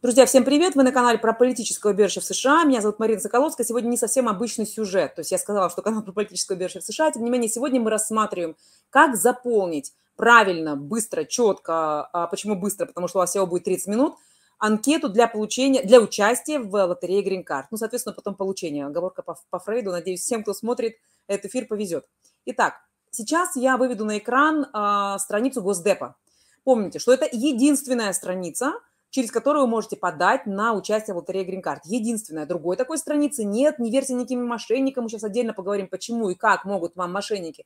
Друзья, всем привет! Вы на канале про политическое убежище в США. Меня зовут Марина Заколовская. Сегодня не совсем обычный сюжет. То есть я сказала, что канал про политическое убежище в США. Тем не менее, сегодня мы рассматриваем, как заполнить правильно, быстро, четко. А почему быстро? Потому что у вас всего будет 30 минут. Анкету для получения, для участия в лотерее Green Card. Ну, соответственно, потом получение. Оговорка по, по Фрейду. Надеюсь, всем, кто смотрит этот эфир, повезет. Итак, сейчас я выведу на экран а, страницу Госдепа. Помните, что это единственная страница – через которую вы можете подать на участие в лотерее Green Card. Единственное, другой такой страницы нет, не верьте никаким мошенникам, мы сейчас отдельно поговорим, почему и как могут вам мошенники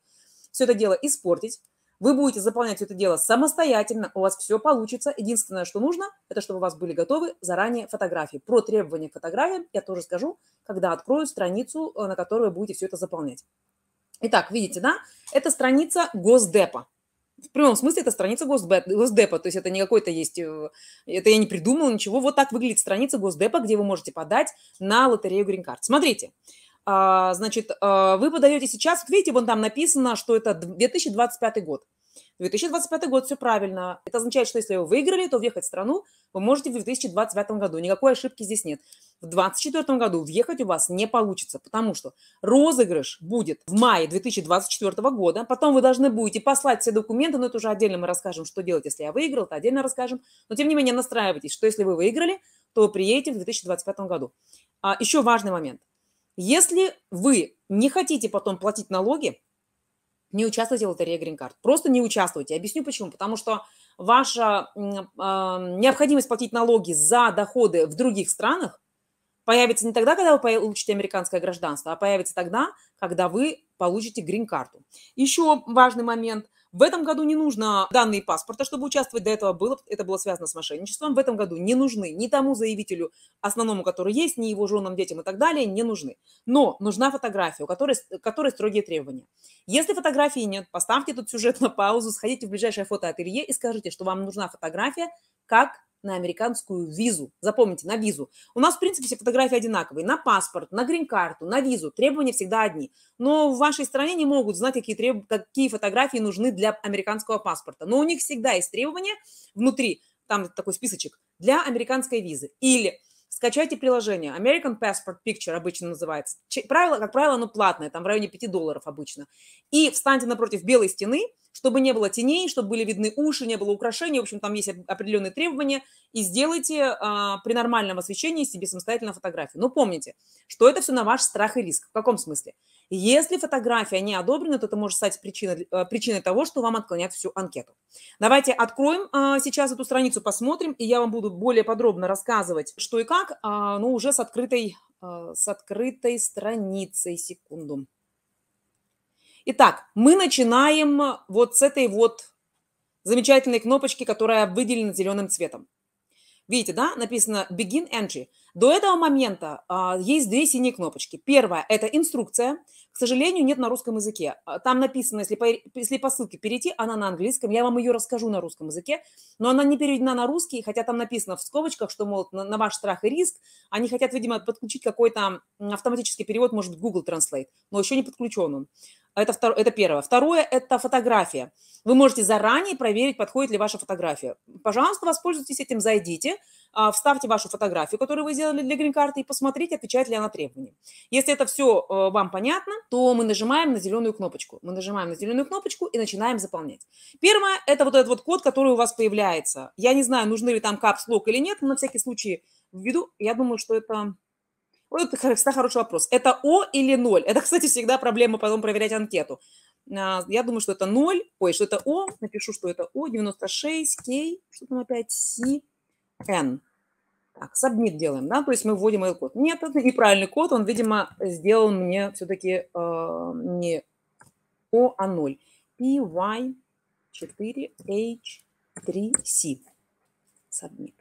все это дело испортить. Вы будете заполнять все это дело самостоятельно, у вас все получится. Единственное, что нужно, это чтобы у вас были готовы заранее фотографии. Про требования к фотографиям я тоже скажу, когда открою страницу, э, на которой вы будете все это заполнять. Итак, видите, да? Это страница Госдепа в прямом смысле это страница Госдепа, то есть это не какой-то есть, э, это я не придумал ничего, вот так выглядит страница Госдепа, где вы можете подать на лотерею Green Card. Смотрите, а, значит, а, вы подаете сейчас, видите, вон там написано, что это 2025 год. 2025 год, все правильно. Это означает, что если вы выиграли, то въехать в страну вы можете в 2025 году. Никакой ошибки здесь нет. В 2024 году въехать у вас не получится, потому что розыгрыш будет в мае 2024 года. Потом вы должны будете послать все документы, но это уже отдельно мы расскажем, что делать, если я выиграл, то отдельно расскажем. Но тем не менее настраивайтесь, что если вы выиграли, то вы приедете в 2025 году. А, еще важный момент. Если вы не хотите потом платить налоги, не участвуйте в лотерее Green Card. Просто не участвуйте. Объясню почему. Потому что ваша э, необходимость платить налоги за доходы в других странах появится не тогда, когда вы получите американское гражданство, а появится тогда, когда вы получите грин-карту. Еще важный момент – в этом году не нужно данные паспорта, чтобы участвовать. До этого было, это было связано с мошенничеством. В этом году не нужны ни тому заявителю основному, который есть, ни его женам, детям и так далее, не нужны. Но нужна фотография, у которой, э, которой строгие требования. Если фотографии нет, поставьте тут сюжет на паузу, сходите в ближайшее фотоателье и скажите, что вам нужна фотография, как на американскую визу. Запомните, на визу. У нас, в принципе, все фотографии одинаковые. На паспорт, на грин-карту, на визу. Требования всегда одни. Но в вашей стране не могут знать, какие, треб... какие фотографии нужны для американского паспорта. Но у них всегда есть требования внутри, там такой списочек, для американской визы. Или скачайте приложение. American Passport Picture обычно называется. Правило, как правило, оно платное, там в районе 5 долларов обычно. И встаньте напротив белой стены, чтобы не было теней, чтобы были видны уши, не было украшений. В общем, там есть определенные требования. И сделайте а, при нормальном освещении себе самостоятельно фотографию. Но помните, что это все на ваш страх и риск. В каком смысле? Если фотография не одобрена, то это может стать причиной, э, причиной того, что вам отклонят всю анкету. Давайте откроем а, сейчас эту страницу, посмотрим, и я вам буду более подробно рассказывать, что и как, а, но уже с открытой, а, с открытой страницей. Секунду. Итак, мы начинаем вот с этой вот замечательной кнопочки, которая выделена зеленым цветом. Видите, да, написано Begin Entry. До этого момента а, есть две синие кнопочки. Первая – это инструкция. К сожалению, нет на русском языке. А, там написано, если по, если по ссылке перейти, она на английском. Я вам ее расскажу на русском языке, но она не переведена на русский, хотя там написано в скобочках, что, мол, на, на ваш страх и риск. Они хотят, видимо, подключить какой-то автоматический перевод, может Google Translate, но еще не подключен он. Это, второе, это первое. Второе – это фотография. Вы можете заранее проверить, подходит ли ваша фотография. Пожалуйста, воспользуйтесь этим, зайдите – а, вставьте вашу фотографию, которую вы сделали для грин-карты, и посмотрите, отвечает ли она требованиям. Если это все э, вам понятно, то мы нажимаем на зеленую кнопочку. Мы нажимаем на зеленую кнопочку и начинаем заполнять. Первое – это вот этот вот код, который у вас появляется. Я не знаю, нужны ли там капслок или нет, но на всякий случай введу. Я думаю, что это вот это всегда хороший вопрос. Это О или 0? Это, кстати, всегда проблема потом проверять анкету. А, я думаю, что это 0. Ой, что это О. Напишу, что это О. 96, К. Что там опять? Си. N. Так, submit делаем, да, то есть мы вводим этот код. Нет, это неправильный код, он, видимо, сделал мне все-таки э, не O, а 0. PY4H3C. Submit.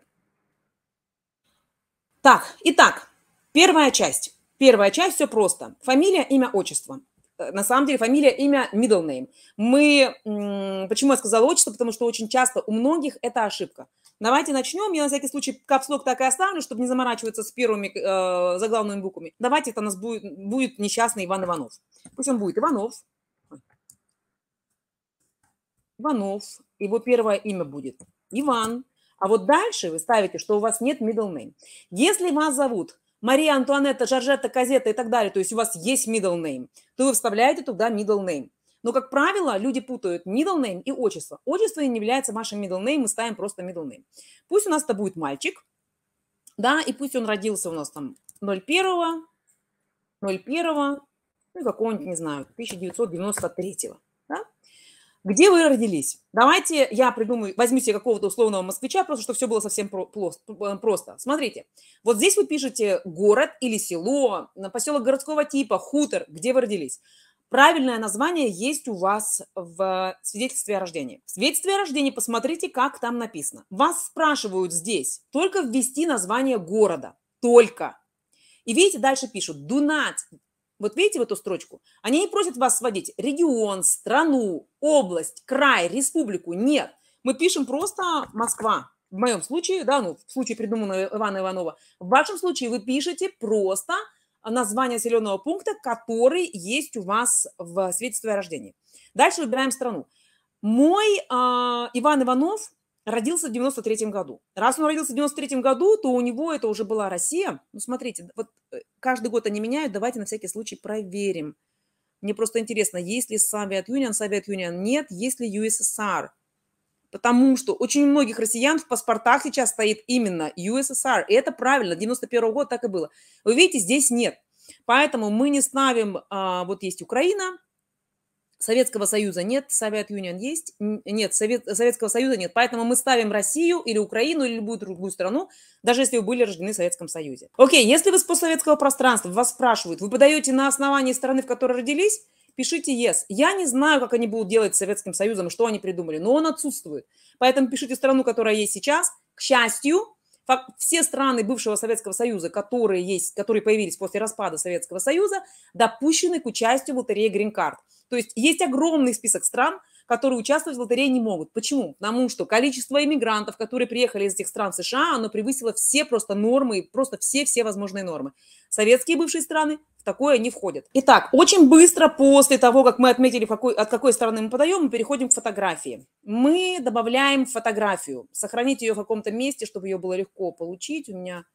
Так, итак, первая часть. Первая часть, все просто. Фамилия, имя, отчество. Э, на самом деле фамилия, имя, middle name. Мы, почему я сказала отчество, потому что очень часто у многих это ошибка. Давайте начнем, я на всякий случай капслог так и оставлю, чтобы не заморачиваться с первыми э, заглавными буквами. Давайте это у нас будет, будет несчастный Иван Иванов. Пусть он будет Иванов. Иванов, его первое имя будет Иван. А вот дальше вы ставите, что у вас нет middle name. Если вас зовут Мария Антуанетта, Жоржетта, Казета и так далее. То есть у вас есть middle name. То вы вставляете туда middle name. Но, как правило, люди путают middle name и отчество. Отчество не является вашим middle name, мы ставим просто middle name. Пусть у нас это будет мальчик, да, и пусть он родился у нас там 01, 01, ну и какого-нибудь, не знаю, 1993. Где вы родились? Давайте я придумаю, возьму себе какого-то условного москвича, просто чтобы все было совсем э, просто. Смотрите, вот здесь вы пишете город или село, поселок городского типа, хутор, где вы родились. Правильное название есть у вас в свидетельстве о рождении. В свидетельстве о рождении посмотрите, как там написано. Вас спрашивают здесь только ввести название города. Только. И видите, дальше пишут «do вот видите в эту строчку? Они не просят вас сводить регион, страну, область, край, республику. Нет. Мы пишем просто Москва. В моем случае, да, ну, в случае придуманного Ивана Иванова. В вашем случае вы пишете просто название населенного пункта, который есть у вас в свидетельстве о рождении. Дальше выбираем страну. Мой э, Иван Иванов родился в 93 году. Раз он родился в 93 году, то у него это уже была Россия. Ну, смотрите, вот э, каждый год они меняют, давайте на всякий случай проверим. Мне просто интересно, есть ли Совет Юнион, Совет Юнион нет, есть ли USSR. Потому что очень многих россиян в паспортах сейчас стоит именно USSR. И это правильно, 91 -го года так и было. Вы видите, здесь нет. Поэтому мы не ставим, а, вот есть Украина, Советского Союза нет, Совет Юнион есть, нет, Совет, Советского Союза нет. Поэтому мы ставим Россию или Украину или любую другую страну, даже если вы были рождены в Советском Союзе. Окей, если вы с постсоветского пространства, вас спрашивают, вы подаете на основании страны, в которой родились, пишите yes. Я не знаю, как они будут делать с Советским Союзом что они придумали, но он отсутствует. Поэтому пишите страну, которая есть сейчас. К счастью, все страны бывшего Советского Союза, которые, есть, которые появились после распада Советского Союза, допущены к участию в лотерее Грин Карт. То есть есть огромный список стран, которые участвовать в лотерее не могут. Почему? Потому что количество иммигрантов, которые приехали из этих стран США, оно превысило все просто нормы, просто все-все возможные нормы. Советские бывшие страны в такое не входят. Итак, очень быстро после того, как мы отметили, какой, от какой стороны мы подаем, мы переходим к фотографии. Мы добавляем фотографию. Сохранить ее в каком-то месте, чтобы ее было легко получить. У меня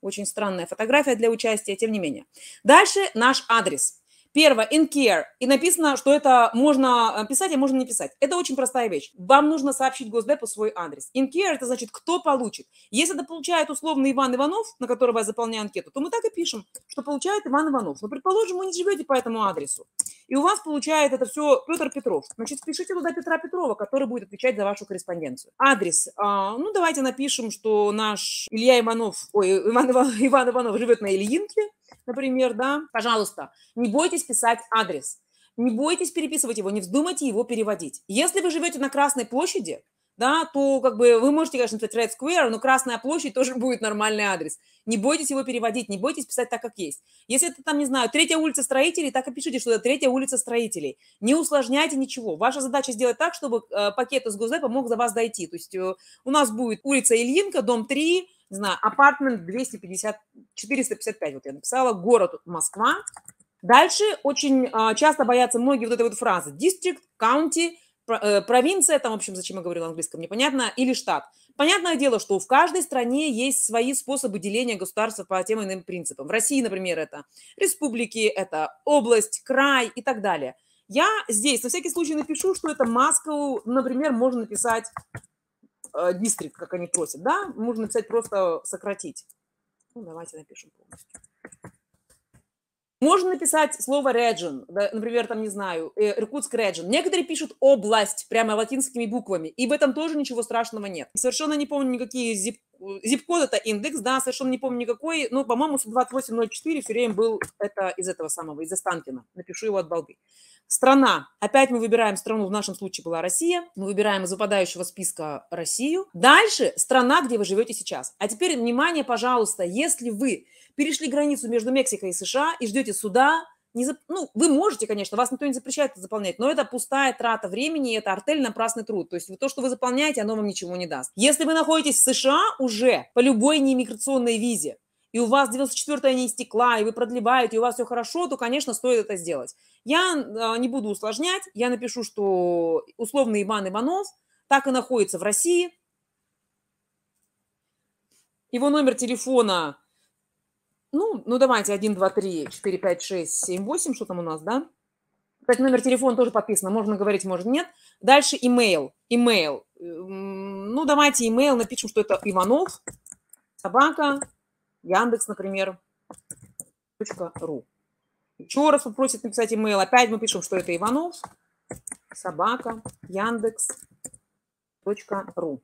очень странная фотография для участия, тем не менее. Дальше наш адрес. Первое, in care. И написано, что это можно э, писать, а можно не писать. Это очень простая вещь. Вам нужно сообщить Госдепу свой адрес. In care – это значит, кто получит. Если это получает условно Иван Иванов, на которого я заполняю анкету, то мы так и пишем, что получает Иван Иванов. Но, предположим, вы не живете по этому адресу. И у вас получает это все Петр Петров. Значит, пишите туда Петра Петрова, который будет отвечать за вашу корреспонденцию. Адрес. А, ну, давайте напишем, что наш Илья Иванов, ой, Иван, Иван, Иван Иванов живет на Ильинке, например, да, пожалуйста, не бойтесь писать адрес, не бойтесь переписывать его, не вздумайте его переводить. Если вы живете на Красной площади, да, то как бы вы можете, конечно, писать Red Square, но Красная площадь тоже будет нормальный адрес. Не бойтесь его переводить, не бойтесь писать так, как есть. Если это там, не знаю, третья улица строителей, так и пишите, что это третья улица строителей. Не усложняйте ничего. Ваша задача сделать так, чтобы э, пакет из Гузепа мог за вас дойти. То есть э, у нас будет улица Ильинка, дом 3, не знаю, апартмент 250, 455, вот я написала, город Москва. Дальше очень а, часто боятся многие вот этой вот фразы. District, county, э, провинция, там, в общем, зачем я говорю на английском, непонятно, или штат. Понятное дело, что в каждой стране есть свои способы деления государства по тем или иным принципам. В России, например, это республики, это область, край и так далее. Я здесь на всякий случай напишу, что это Москву, например, можно написать Э, дистрикт, как они просят, да? Можно написать просто сократить. Ну, давайте напишем полностью. Можно написать слово region, да, например, там, не знаю, э, Иркутск region. Некоторые пишут область прямо латинскими буквами, и в этом тоже ничего страшного нет. Совершенно не помню никакие zip, zip-код, это индекс, да, совершенно не помню никакой, ну, по-моему, 2804 все время был это из этого самого, из Останкина. Напишу его от балды. Страна. Опять мы выбираем страну, в нашем случае была Россия. Мы выбираем из выпадающего списка Россию. Дальше страна, где вы живете сейчас. А теперь, внимание, пожалуйста, если вы перешли границу между Мексикой и США и ждете суда, не зап... ну, вы можете, конечно, вас никто не запрещает это заполнять, но это пустая трата времени, это артель напрасный труд. То есть то, что вы заполняете, оно вам ничего не даст. Если вы находитесь в США уже по любой неиммиграционной визе, и у вас 94-я не истекла, и вы продлеваете, и у вас все хорошо, то, конечно, стоит это сделать. Я а, не буду усложнять, я напишу, что условный Иван Иванов так и находится в России. Его номер телефона, ну, ну давайте, 1, 2, 3, 4, 5, 6, 7, 8, что там у нас, да? Кстати, номер телефона тоже подписано, можно говорить, может нет. Дальше имейл, имейл. Э, ну, давайте имейл, напишем, что это Иванов, собака, Яндекс, например, .ру. Еще раз попросит написать email. Опять мы пишем, что это Иванов, собака, Яндекс, .ру.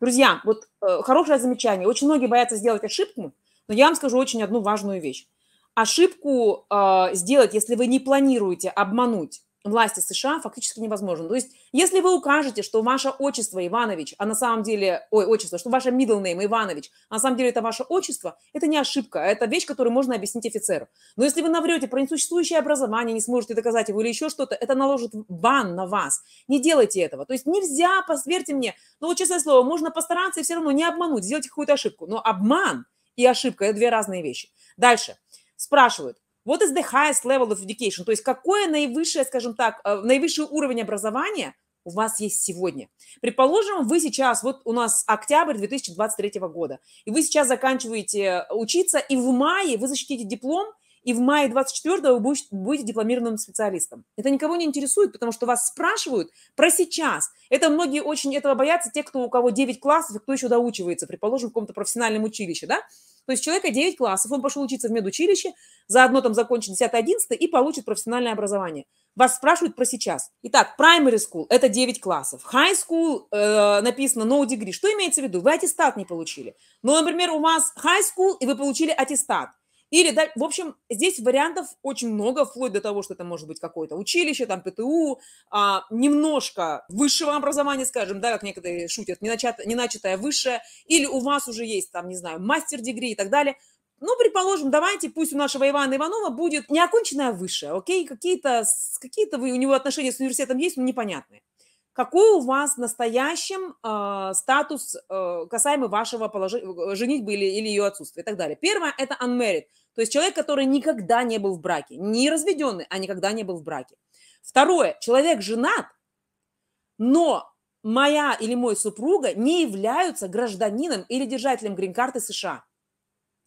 Друзья, вот э, хорошее замечание. Очень многие боятся сделать ошибку, но я вам скажу очень одну важную вещь. Ошибку э, сделать, если вы не планируете обмануть власти США фактически невозможен. То есть, если вы укажете, что ваше отчество Иванович, а на самом деле, ой, отчество, что ваше middle name Иванович, а на самом деле это ваше отчество, это не ошибка, это вещь, которую можно объяснить офицеру. Но если вы наврете про несуществующее образование, не сможете доказать его или еще что-то, это наложит бан на вас. Не делайте этого. То есть нельзя, поверьте мне, ну вот честное слово, можно постараться и все равно не обмануть, сделать какую-то ошибку. Но обман и ошибка – это две разные вещи. Дальше. Спрашивают, What is the highest level of education? То есть какое наивысшее, скажем так, э, наивысший уровень образования у вас есть сегодня? Предположим, вы сейчас, вот у нас октябрь 2023 года, и вы сейчас заканчиваете э, учиться, и в мае вы защитите диплом, и в мае 24 вы будете дипломированным специалистом. Это никого не интересует, потому что вас спрашивают про сейчас. Это многие очень этого боятся, те, кто у кого 9 классов, и кто еще доучивается, предположим, в каком-то профессиональном училище, да? То есть человека 9 классов, он пошел учиться в медучилище, заодно там закончит 10-11 и получит профессиональное образование. Вас спрашивают про сейчас. Итак, primary school – это 9 классов. High school э, написано no degree. Что имеется в виду? Вы аттестат не получили. Ну, например, у вас high school, и вы получили аттестат. Или, в общем, здесь вариантов очень много, вплоть до того, что это может быть какое-то училище, там, ПТУ, а, немножко высшего образования, скажем, да, как некоторые шутят, не неначатое высшее, или у вас уже есть, там, не знаю, мастер-дегри и так далее. Ну, предположим, давайте, пусть у нашего Ивана Иванова будет неоконченное высшее, окей, какие-то, какие-то вы, у него отношения с университетом есть, но непонятные какой у вас в настоящем э, статус э, касаемо вашего положения, э, женитьбы или, или ее отсутствия и так далее. Первое – это unmarried, то есть человек, который никогда не был в браке, не разведенный, а никогда не был в браке. Второе – человек женат, но моя или мой супруга не являются гражданином или держателем грин-карты США.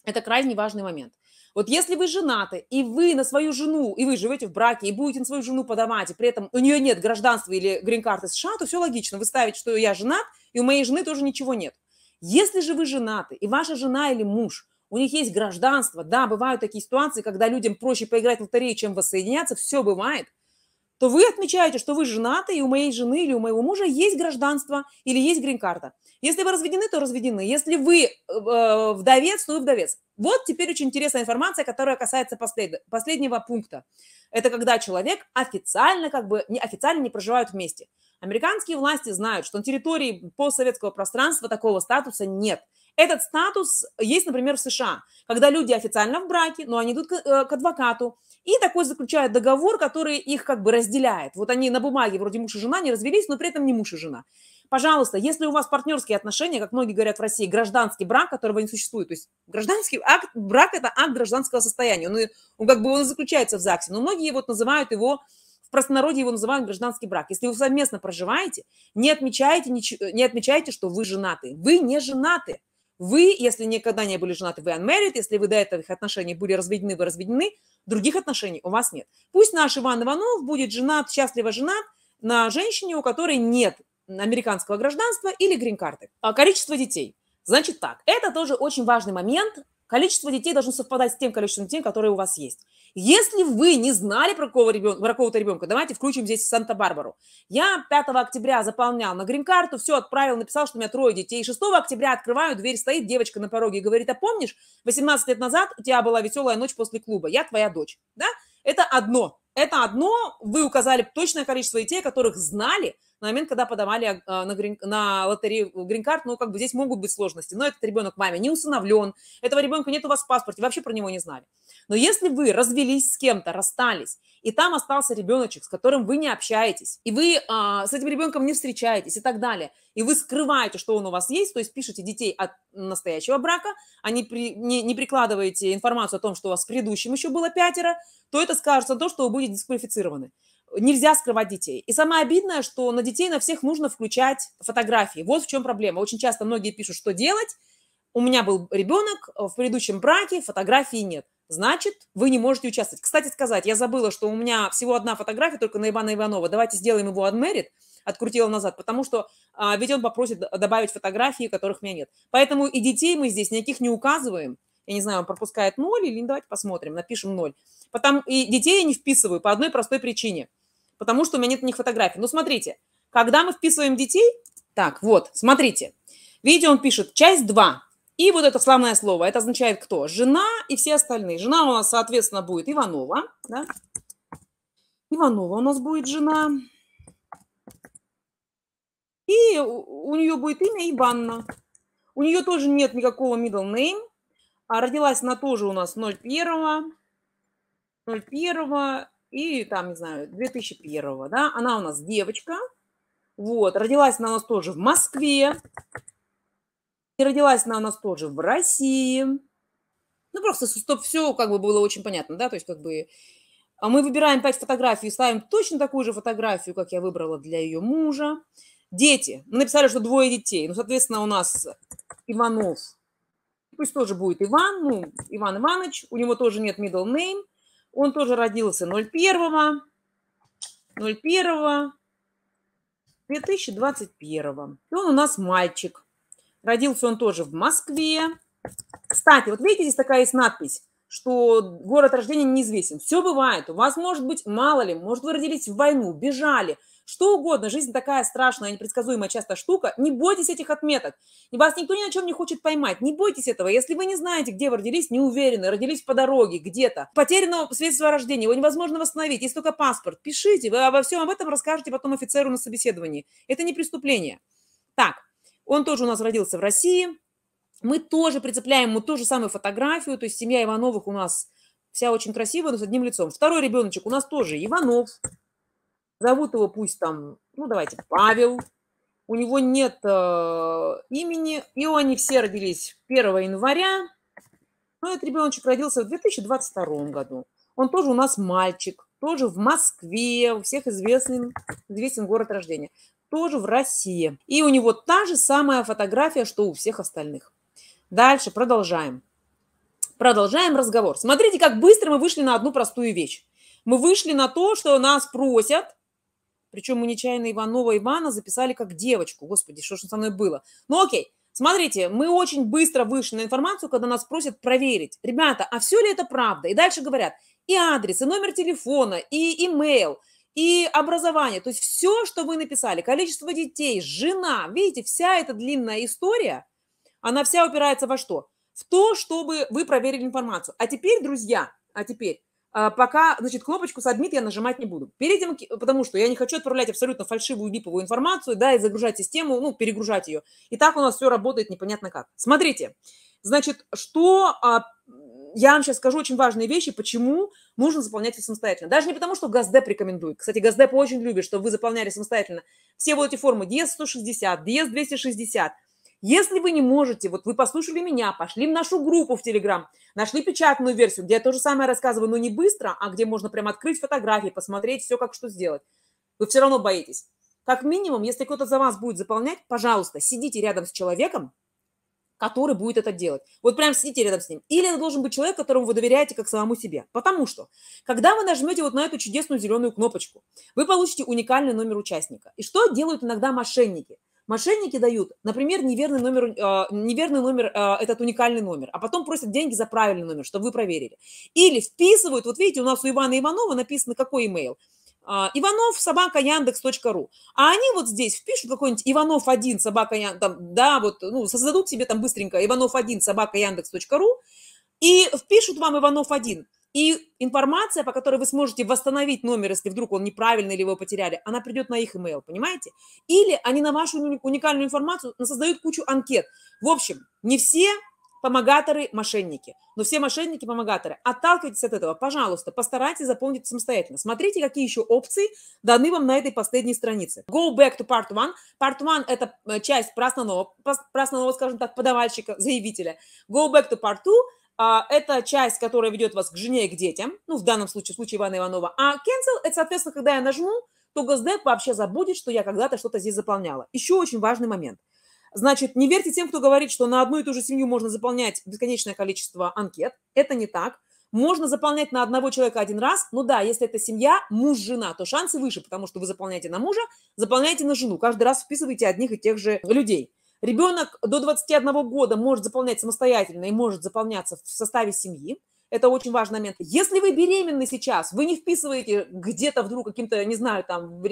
Это крайне важный момент – вот если вы женаты, и вы на свою жену, и вы живете в браке, и будете на свою жену подавать, и при этом у нее нет гражданства или грин-карты США, то все логично. Вы ставите, что я женат, и у моей жены тоже ничего нет. Если же вы женаты, и ваша жена или муж, у них есть гражданство, да, бывают такие ситуации, когда людям проще поиграть в лотерею, чем воссоединяться, все бывает, то вы отмечаете, что вы женаты, и у моей жены или у моего мужа есть гражданство или есть грин-карта. Если вы разведены, то разведены. Если вы э, вдовец, то вы вдовец. Вот теперь очень интересная информация, которая касается послед... последнего пункта. Это когда человек официально, как бы, не, официально не проживают вместе. Американские власти знают, что на территории постсоветского пространства такого статуса нет – этот статус есть, например, в США, когда люди официально в браке, но они идут к, э, к адвокату, и такой заключают договор, который их как бы разделяет. Вот они на бумаге вроде муж и жена не развелись, но при этом не муж и жена. Пожалуйста, если у вас партнерские отношения, как многие говорят в России, гражданский брак, которого не существует, то есть гражданский акт, брак – это акт гражданского состояния, он, он как бы он заключается в ЗАГСе, но многие вот называют его в простонародье его называют гражданский брак. Если вы совместно проживаете, не отмечайте, не отмечаете, что вы женаты. Вы не женаты. Вы, если никогда не были женаты, вы unmarried, если вы до этого их отношений были разведены, вы разведены, других отношений у вас нет. Пусть наш Иван Иванов будет женат, счастливо женат на женщине, у которой нет американского гражданства или грин-карты. А количество детей. Значит так, это тоже очень важный момент. Количество детей должно совпадать с тем количеством детей, которые у вас есть. Если вы не знали про какого-то ребенка, какого ребенка, давайте включим здесь Санта-Барбару. Я 5 октября заполнял на грин-карту, все отправил, написал, что у меня трое детей. 6 октября открываю, дверь стоит, девочка на пороге и говорит, а помнишь, 18 лет назад у тебя была веселая ночь после клуба, я твоя дочь, да? Это одно. Это одно, вы указали точное количество детей, которых знали, на момент, когда подавали а, а, на, грин, на лотерею э, грин-карт, ну, как бы здесь могут быть сложности. Но этот ребенок маме не усыновлен, этого ребенка нет у вас в паспорте, вообще про него не знали. Но если вы развелись с кем-то, расстались, и там остался ребеночек, с которым вы не общаетесь, и вы а, с этим ребенком не встречаетесь и так далее, и вы скрываете, что он у вас есть, то есть пишете детей от настоящего брака, а не, при, не, не прикладываете информацию о том, что у вас в предыдущем еще было пятеро, то это скажется на то, что вы будете дисквалифицированы нельзя скрывать детей. И самое обидное, что на детей на всех нужно включать фотографии. Вот в чем проблема. Очень часто многие пишут, что делать. У меня был ребенок, э, в предыдущем браке фотографии нет. Значит, вы не можете участвовать. Кстати сказать, я забыла, что у меня всего одна фотография только на Ивана Иванова. Давайте сделаем его unmarried, открутила назад, потому что а, ведь он попросит добавить фотографии, которых у меня нет. Поэтому и детей мы здесь никаких не указываем я не знаю, он пропускает ноль или давайте посмотрим, напишем ноль. Потом и детей я не вписываю по одной простой причине, потому что у меня нет на них фотографий. Ну, смотрите, когда мы вписываем детей, так, вот, смотрите, видите, он пишет часть 2, и вот это славное слово, это означает кто? Жена и все остальные. Жена у нас, соответственно, будет Иванова, да? Иванова у нас будет жена. И у нее будет имя Иванна. У нее тоже нет никакого middle name. А родилась она тоже у нас 01, 01 и там, не знаю, 2001, да, она у нас девочка, вот, родилась она у нас тоже в Москве, и родилась она у нас тоже в России, ну, просто, чтобы все как бы было очень понятно, да, то есть как бы а мы выбираем 5 фотографий и ставим точно такую же фотографию, как я выбрала для ее мужа. Дети. Мы написали, что двое детей. Ну, соответственно, у нас Иванов пусть тоже будет Иван, ну, Иван Иванович, у него тоже нет middle name, он тоже родился 01 01 2021. И он у нас мальчик. Родился он тоже в Москве. Кстати, вот видите, здесь такая есть надпись, что город рождения неизвестен. Все бывает. У вас может быть, мало ли, может, вы родились в войну, бежали – что угодно. Жизнь такая страшная, непредсказуемая часто штука. Не бойтесь этих отметок. Вас никто ни на чем не хочет поймать. Не бойтесь этого. Если вы не знаете, где вы родились, не уверены, родились по дороге, где-то, потерянного свидетельства о рождении, его невозможно восстановить, есть только паспорт, пишите, вы обо всем об этом расскажете потом офицеру на собеседовании. Это не преступление. Так, он тоже у нас родился в России, мы тоже прицепляем ему ту же самую фотографию, то есть семья Ивановых у нас вся очень красивая, но с одним лицом. Второй ребеночек у нас тоже Иванов, Зовут его пусть там, ну давайте, Павел. У него нет э, имени, и они все родились 1 января. Но этот ребеночек родился в 2022 году. Он тоже у нас мальчик, тоже в Москве, у всех известен, известен город рождения, тоже в России. И у него та же самая фотография, что у всех остальных. Дальше продолжаем. Продолжаем разговор. Смотрите, как быстро мы вышли на одну простую вещь. Мы вышли на то, что нас просят причем мы нечаянно Иванова Ивана записали как девочку. Господи, что же со мной было? Ну окей, Смотрите, мы очень быстро вышли на информацию, когда нас просят проверить. Ребята, а все ли это правда? И дальше говорят и адрес, и номер телефона, и имейл, и образование. То есть все, что вы написали, количество детей, жена. Видите, вся эта длинная история, она вся упирается во что? В то, чтобы вы проверили информацию. А теперь, друзья, а теперь а, пока, значит, кнопочку «Сабмит» я нажимать не буду. Перед тем, потому что я не хочу отправлять абсолютно фальшивую липовую информацию, да, и загружать систему, ну, перегружать ее. И так у нас все работает непонятно как. Смотрите, значит, что а, я вам сейчас скажу очень важные вещи, почему нужно заполнять все самостоятельно. Даже не потому, что газдэп рекомендует. Кстати, газдэп очень любит, чтобы вы заполняли самостоятельно все вот эти формы ДС-160, ДС-260, если вы не можете, вот вы послушали меня, пошли в нашу группу в Телеграм, нашли печатную версию, где я то же самое рассказываю, но не быстро, а где можно прям открыть фотографии, посмотреть все, как что сделать. Вы все равно боитесь. Как минимум, если кто-то за вас будет заполнять, пожалуйста, сидите рядом с человеком, который будет это делать. Вот прям сидите рядом с ним. Или это должен быть человек, которому вы доверяете как самому себе. Потому что, когда вы нажмете вот на эту чудесную зеленую кнопочку, вы получите уникальный номер участника. И что делают иногда мошенники? Мошенники дают, например, неверный номер, а, неверный номер, а, этот уникальный номер, а потом просят деньги за правильный номер, чтобы вы проверили. Или вписывают, вот видите, у нас у Ивана Иванова написано какой имейл. А, иванов собака яндекс.ру. А они вот здесь впишут какой-нибудь Иванов 1 собака там, да, вот, ну, создадут себе там быстренько Иванов 1 собака яндекс.ру и впишут вам Иванов 1. И информация, по которой вы сможете восстановить номер, если вдруг он неправильный или вы его потеряли, она придет на их email, понимаете? Или они на вашу уникальную информацию ну, создают кучу анкет. В общем, не все помогаторы – мошенники, но все мошенники – помогаторы. Отталкивайтесь от этого, пожалуйста, постарайтесь заполнить самостоятельно. Смотрите, какие еще опции даны вам на этой последней странице. Go back to part one. Part one – это э, часть про основного, про основного, скажем так, подавальщика, заявителя. Go back to part two – а, это часть, которая ведет вас к жене и к детям, ну, в данном случае, в случае Ивана Иванова. А cancel – это, соответственно, когда я нажму, то Госдеп вообще забудет, что я когда-то что-то здесь заполняла. Еще очень важный момент. Значит, не верьте тем, кто говорит, что на одну и ту же семью можно заполнять бесконечное количество анкет. Это не так. Можно заполнять на одного человека один раз. Ну да, если это семья, муж, жена, то шансы выше, потому что вы заполняете на мужа, заполняете на жену. Каждый раз вписываете одних и тех же людей. Ребенок до 21 года может заполнять самостоятельно и может заполняться в составе семьи. Это очень важный момент. Если вы беременны сейчас, вы не вписываете где-то вдруг каким-то, не знаю, там,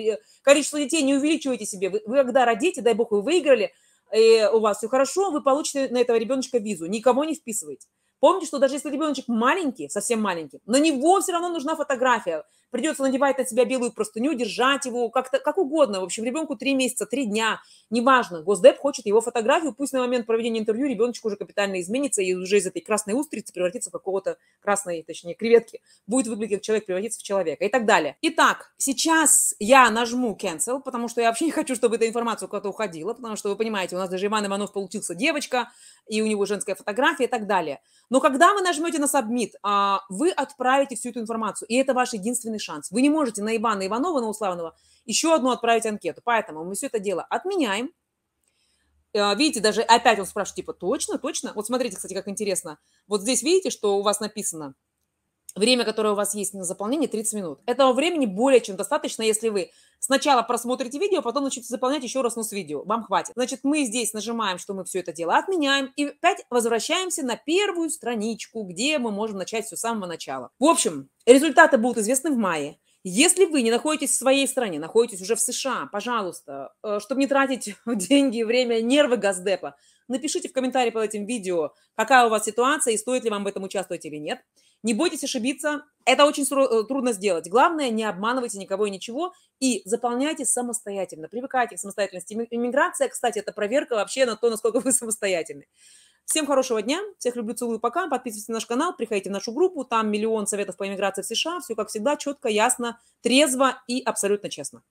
количество детей не увеличиваете себе. Вы, вы когда родите, дай бог, вы выиграли, и э, у вас все хорошо, вы получите на этого ребеночка визу. Никого не вписывайте. Помните, что даже если ребеночек маленький, совсем маленький, на него все равно нужна фотография придется надевать на себя белую простыню, держать его, как-то, как угодно. В общем, ребенку три месяца, три дня, неважно. Госдеп хочет его фотографию, пусть на момент проведения интервью ребеночек уже капитально изменится и уже из этой красной устрицы превратится в какого-то красной, точнее, креветки. Будет выглядеть как человек, превратится в человека и так далее. Итак, сейчас я нажму cancel, потому что я вообще не хочу, чтобы эта информация куда-то уходила, потому что, вы понимаете, у нас даже Иван Иванов получился девочка, и у него женская фотография и так далее. Но когда вы нажмете на submit, а, вы отправите всю эту информацию, и это ваш единственный шанс. Вы не можете на Ивана Иванова, на Уславного еще одну отправить анкету. Поэтому мы все это дело отменяем. Э, видите, даже опять он спрашивает, типа, точно, точно? Вот смотрите, кстати, как интересно. Вот здесь видите, что у вас написано – время, которое у вас есть на заполнение, 30 минут. Этого времени более чем достаточно, если вы сначала просмотрите видео, а потом начнете заполнять еще раз с видео. Вам хватит. Значит, мы здесь нажимаем, что мы все это дело отменяем, и опять возвращаемся на первую страничку, где мы можем начать все с самого начала. В общем, результаты будут известны в мае. Если вы не находитесь в своей стране, находитесь уже в США, пожалуйста, э, чтобы не тратить деньги, время, нервы Газдепа, Напишите в комментарии под этим видео, какая у вас ситуация и стоит ли вам в этом участвовать или нет. Не бойтесь ошибиться, это очень э, трудно сделать. Главное, не обманывайте никого и ничего и заполняйте самостоятельно, привыкайте к самостоятельности. Иммиграция, кстати, это проверка вообще на то, насколько вы самостоятельны. Всем хорошего дня, всех люблю, целую, пока. Подписывайтесь на наш канал, приходите в нашу группу, там миллион советов по иммиграции в США, все как всегда, четко, ясно, трезво и абсолютно честно.